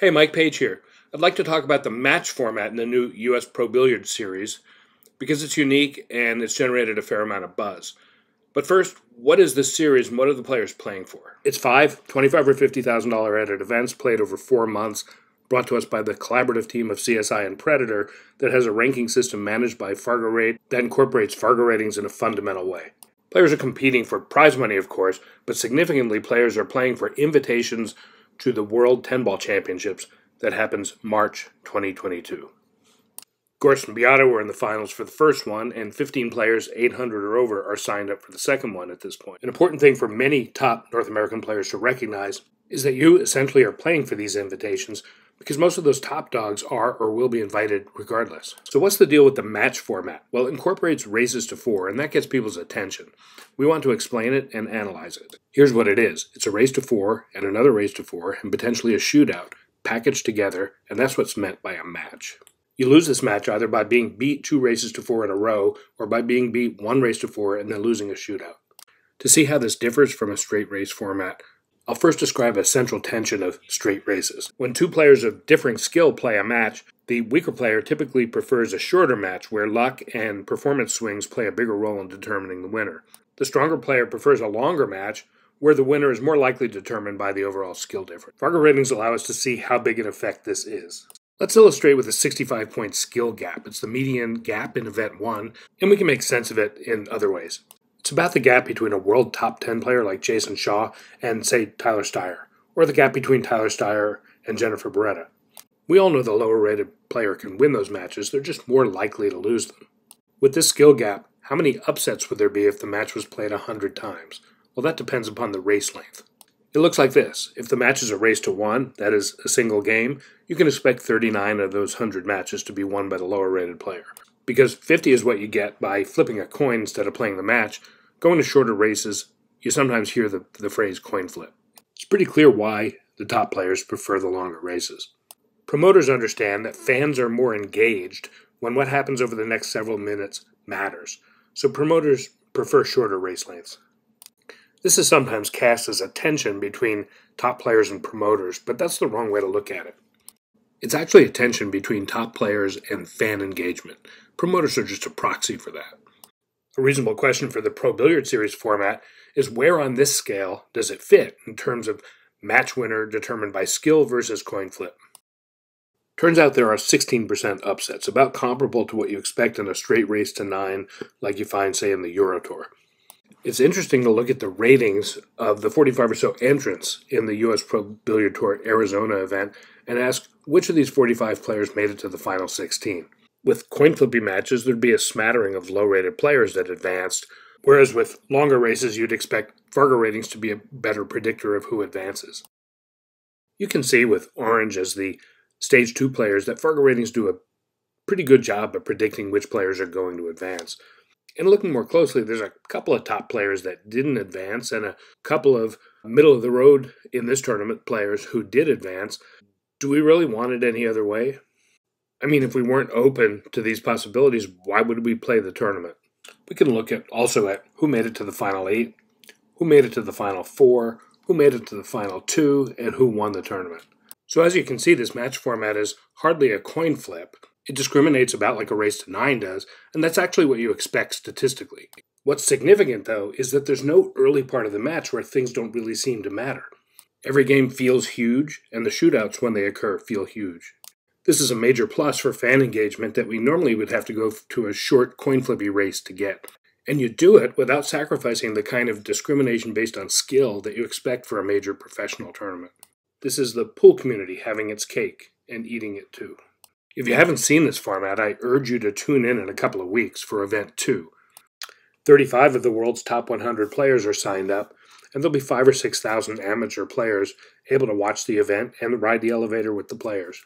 Hey, Mike Page here. I'd like to talk about the match format in the new US Pro Billiards series because it's unique and it's generated a fair amount of buzz. But first, what is this series and what are the players playing for? It's five twenty-five or $50,000 added events played over four months, brought to us by the collaborative team of CSI and Predator that has a ranking system managed by Fargo Rate that incorporates Fargo ratings in a fundamental way. Players are competing for prize money, of course, but significantly, players are playing for invitations to the World Ten Ball Championships that happens March 2022. Gorse and Beata were in the finals for the first one, and 15 players 800 or over are signed up for the second one at this point. An important thing for many top North American players to recognize is that you essentially are playing for these invitations because most of those top dogs are or will be invited regardless. So what's the deal with the match format? Well, it incorporates races to four, and that gets people's attention. We want to explain it and analyze it. Here's what it is. It's a race to four, and another race to four, and potentially a shootout, packaged together, and that's what's meant by a match. You lose this match either by being beat two races to four in a row, or by being beat one race to four and then losing a shootout. To see how this differs from a straight race format, I'll first describe a central tension of straight races. When two players of differing skill play a match, the weaker player typically prefers a shorter match where luck and performance swings play a bigger role in determining the winner. The stronger player prefers a longer match where the winner is more likely determined by the overall skill difference. Fargo ratings allow us to see how big an effect this is. Let's illustrate with a 65 point skill gap. It's the median gap in event 1, and we can make sense of it in other ways. It's about the gap between a world top 10 player like Jason Shaw and, say, Tyler Steyer, or the gap between Tyler Steyer and Jennifer Beretta. We all know the lower rated player can win those matches, they're just more likely to lose them. With this skill gap, how many upsets would there be if the match was played 100 times? Well, that depends upon the race length. It looks like this. If the match is a race to one, that is, a single game, you can expect 39 of those 100 matches to be won by the lower rated player. Because 50 is what you get by flipping a coin instead of playing the match, Going to shorter races, you sometimes hear the, the phrase coin flip. It's pretty clear why the top players prefer the longer races. Promoters understand that fans are more engaged when what happens over the next several minutes matters, so promoters prefer shorter race lengths. This is sometimes cast as a tension between top players and promoters, but that's the wrong way to look at it. It's actually a tension between top players and fan engagement. Promoters are just a proxy for that a reasonable question for the Pro Billiard Series format is where on this scale does it fit in terms of match winner determined by skill versus coin flip? Turns out there are 16% upsets, about comparable to what you expect in a straight race to nine, like you find, say, in the Euro Tour. It's interesting to look at the ratings of the 45 or so entrants in the U.S. Pro Billiard Tour Arizona event and ask which of these 45 players made it to the final 16 with coin flippy matches, there'd be a smattering of low rated players that advanced, whereas with longer races, you'd expect Fargo ratings to be a better predictor of who advances. You can see with Orange as the stage two players that Fargo ratings do a pretty good job of predicting which players are going to advance. And looking more closely, there's a couple of top players that didn't advance and a couple of middle of the road in this tournament players who did advance. Do we really want it any other way? I mean, if we weren't open to these possibilities, why would we play the tournament? We can look at also at who made it to the final eight, who made it to the final four, who made it to the final two, and who won the tournament. So as you can see, this match format is hardly a coin flip. It discriminates about like a race to nine does, and that's actually what you expect statistically. What's significant, though, is that there's no early part of the match where things don't really seem to matter. Every game feels huge, and the shootouts when they occur feel huge. This is a major plus for fan engagement that we normally would have to go to a short coin flippy race to get. And you do it without sacrificing the kind of discrimination based on skill that you expect for a major professional tournament. This is the pool community having its cake and eating it too. If you haven't seen this format, I urge you to tune in in a couple of weeks for Event 2. 35 of the world's top 100 players are signed up, and there'll be 5 or 6,000 amateur players able to watch the event and ride the elevator with the players.